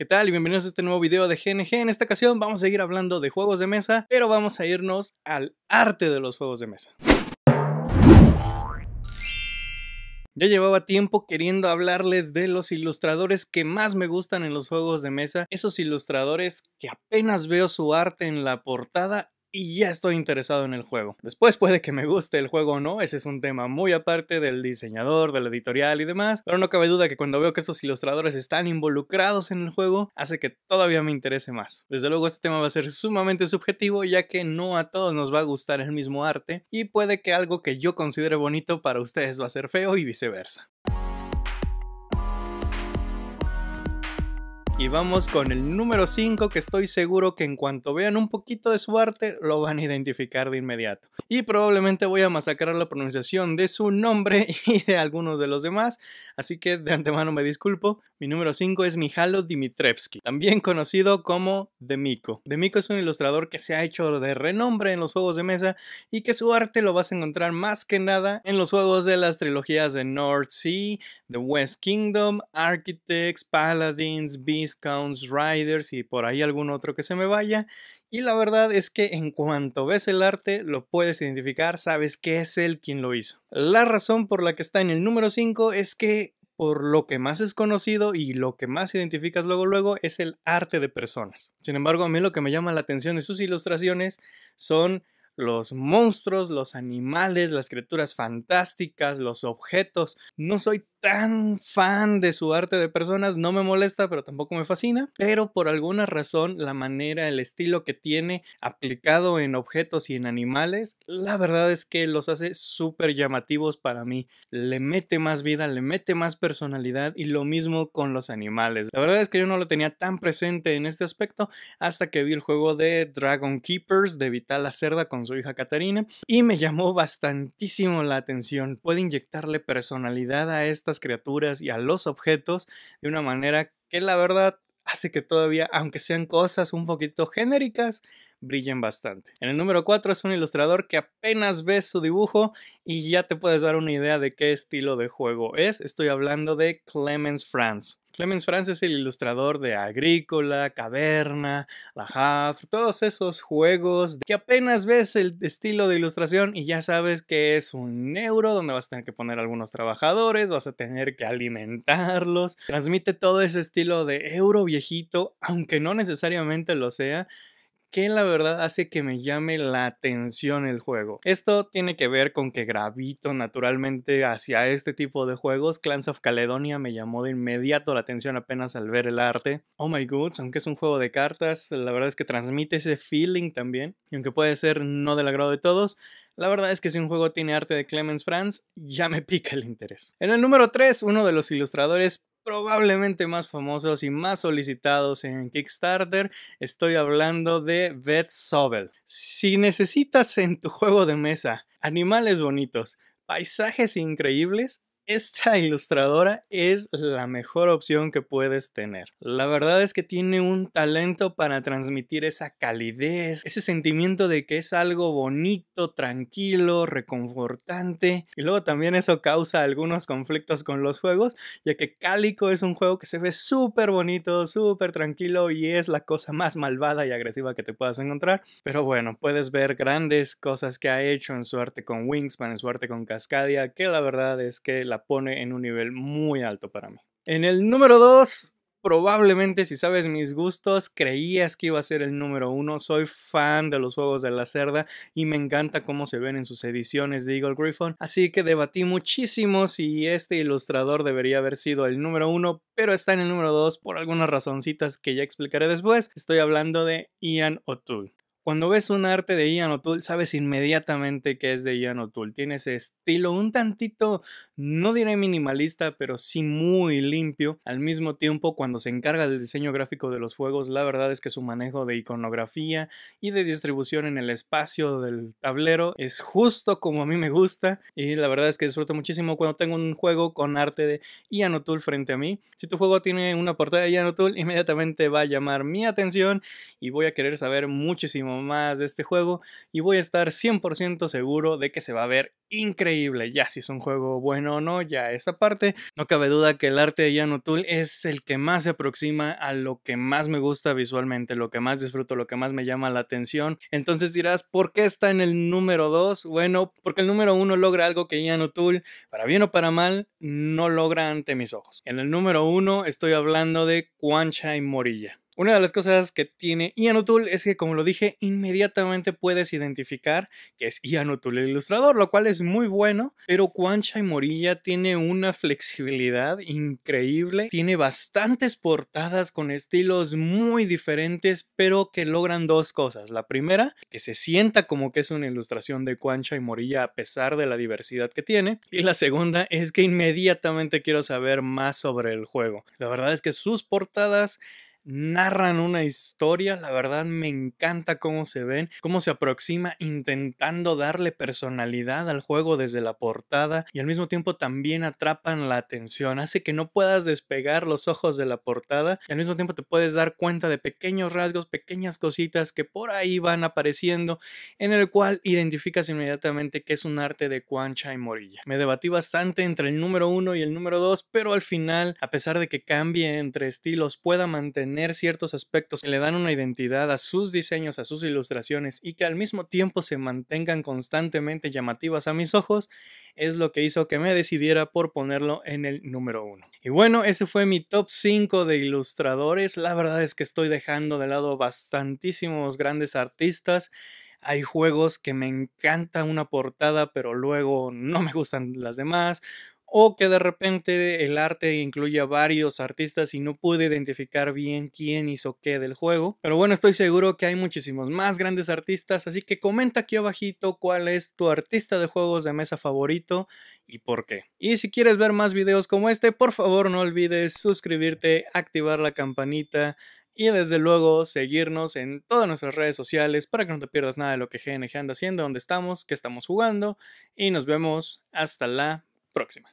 ¿Qué tal? Y bienvenidos a este nuevo video de GNG. En esta ocasión vamos a seguir hablando de juegos de mesa, pero vamos a irnos al arte de los juegos de mesa. Ya llevaba tiempo queriendo hablarles de los ilustradores que más me gustan en los juegos de mesa, esos ilustradores que apenas veo su arte en la portada y ya estoy interesado en el juego. Después puede que me guste el juego o no, ese es un tema muy aparte del diseñador, del editorial y demás, pero no cabe duda que cuando veo que estos ilustradores están involucrados en el juego, hace que todavía me interese más. Desde luego este tema va a ser sumamente subjetivo ya que no a todos nos va a gustar el mismo arte y puede que algo que yo considere bonito para ustedes va a ser feo y viceversa. Y vamos con el número 5 que estoy seguro que en cuanto vean un poquito de su arte lo van a identificar de inmediato. Y probablemente voy a masacrar la pronunciación de su nombre y de algunos de los demás, así que de antemano me disculpo. Mi número 5 es Mijalo Dimitrevsky, también conocido como Demico. Demico es un ilustrador que se ha hecho de renombre en los juegos de mesa y que su arte lo vas a encontrar más que nada en los juegos de las trilogías de North Sea, The West Kingdom, Architects, Paladins, Beast, scouts, Riders y por ahí algún otro que se me vaya. Y la verdad es que en cuanto ves el arte, lo puedes identificar, sabes que es él quien lo hizo. La razón por la que está en el número 5 es que por lo que más es conocido y lo que más identificas luego luego es el arte de personas. Sin embargo, a mí lo que me llama la atención de sus ilustraciones son los monstruos, los animales, las criaturas fantásticas, los objetos. No soy tan fan de su arte de personas, no me molesta, pero tampoco me fascina, pero por alguna razón la manera, el estilo que tiene aplicado en objetos y en animales, la verdad es que los hace súper llamativos para mí. Le mete más vida, le mete más personalidad y lo mismo con los animales. La verdad es que yo no lo tenía tan presente en este aspecto hasta que vi el juego de Dragon Keepers de Vital Cerda con su hija Katarina y me llamó bastantísimo la atención. Puede inyectarle personalidad a esta criaturas y a los objetos de una manera que la verdad hace que todavía, aunque sean cosas un poquito genéricas, brillen bastante. En el número 4 es un ilustrador que apenas ves su dibujo y ya te puedes dar una idea de qué estilo de juego es. Estoy hablando de Clemens Franz. Clemens Franz es el ilustrador de Agrícola, Caverna, La Havre, todos esos juegos que apenas ves el estilo de ilustración y ya sabes que es un euro donde vas a tener que poner algunos trabajadores, vas a tener que alimentarlos. Transmite todo ese estilo de euro viejito, aunque no necesariamente lo sea que la verdad hace que me llame la atención el juego. Esto tiene que ver con que gravito naturalmente hacia este tipo de juegos. Clans of Caledonia me llamó de inmediato la atención apenas al ver el arte. Oh my goods, aunque es un juego de cartas, la verdad es que transmite ese feeling también. Y aunque puede ser no del agrado de todos, la verdad es que si un juego tiene arte de Clemens Franz, ya me pica el interés. En el número 3, uno de los ilustradores probablemente más famosos y más solicitados en Kickstarter. Estoy hablando de Beth Sobel. Si necesitas en tu juego de mesa animales bonitos, paisajes increíbles, esta ilustradora es la mejor opción que puedes tener. La verdad es que tiene un talento para transmitir esa calidez, ese sentimiento de que es algo bonito, tranquilo, reconfortante. Y luego también eso causa algunos conflictos con los juegos, ya que Cálico es un juego que se ve súper bonito, súper tranquilo y es la cosa más malvada y agresiva que te puedas encontrar. Pero bueno, puedes ver grandes cosas que ha hecho en suerte con Wingspan, en suerte con Cascadia, que la verdad es que la pone en un nivel muy alto para mí. En el número 2, probablemente si sabes mis gustos, creías que iba a ser el número uno. Soy fan de los juegos de la cerda y me encanta cómo se ven en sus ediciones de Eagle Griffon. Así que debatí muchísimo si este ilustrador debería haber sido el número uno, pero está en el número 2 por algunas razoncitas que ya explicaré después. Estoy hablando de Ian O'Toole. Cuando ves un arte de Ian O'Toole, sabes inmediatamente que es de Ian O'Toole. Tiene ese estilo un tantito, no diré minimalista, pero sí muy limpio. Al mismo tiempo, cuando se encarga del diseño gráfico de los juegos, la verdad es que su manejo de iconografía y de distribución en el espacio del tablero es justo como a mí me gusta. Y la verdad es que disfruto muchísimo cuando tengo un juego con arte de Ian O'Toole frente a mí. Si tu juego tiene una portada de Ian O'Toole, inmediatamente va a llamar mi atención y voy a querer saber muchísimo más de este juego y voy a estar 100% seguro de que se va a ver increíble. Ya si es un juego bueno o no, ya esa parte. No cabe duda que el arte de Ian O'Toole es el que más se aproxima a lo que más me gusta visualmente, lo que más disfruto, lo que más me llama la atención. Entonces dirás, ¿por qué está en el número 2? Bueno, porque el número 1 logra algo que Ian O'Toole, para bien o para mal, no logra ante mis ojos. En el número 1 estoy hablando de Quancha y Morilla. Una de las cosas que tiene Ian O'Toole es que, como lo dije, inmediatamente puedes identificar que es Ian O'Toole el ilustrador, lo cual es muy bueno, pero Quancha y Morilla tiene una flexibilidad increíble, tiene bastantes portadas con estilos muy diferentes, pero que logran dos cosas. La primera, que se sienta como que es una ilustración de Quancha y Morilla a pesar de la diversidad que tiene, y la segunda es que inmediatamente quiero saber más sobre el juego. La verdad es que sus portadas narran una historia, la verdad me encanta cómo se ven, cómo se aproxima intentando darle personalidad al juego desde la portada y al mismo tiempo también atrapan la atención, hace que no puedas despegar los ojos de la portada y al mismo tiempo te puedes dar cuenta de pequeños rasgos, pequeñas cositas que por ahí van apareciendo en el cual identificas inmediatamente que es un arte de cuancha y Morilla. Me debatí bastante entre el número uno y el número dos, pero al final, a pesar de que cambie entre estilos, pueda mantener ciertos aspectos que le dan una identidad a sus diseños, a sus ilustraciones y que al mismo tiempo se mantengan constantemente llamativas a mis ojos, es lo que hizo que me decidiera por ponerlo en el número uno. Y bueno, ese fue mi top 5 de ilustradores. La verdad es que estoy dejando de lado bastantísimos grandes artistas. Hay juegos que me encanta una portada, pero luego no me gustan las demás o que de repente el arte incluye a varios artistas y no pude identificar bien quién hizo qué del juego. Pero bueno, estoy seguro que hay muchísimos más grandes artistas, así que comenta aquí abajito cuál es tu artista de juegos de mesa favorito y por qué. Y si quieres ver más videos como este, por favor no olvides suscribirte, activar la campanita y desde luego seguirnos en todas nuestras redes sociales para que no te pierdas nada de lo que GNG anda haciendo, dónde estamos, qué estamos jugando y nos vemos hasta la próxima.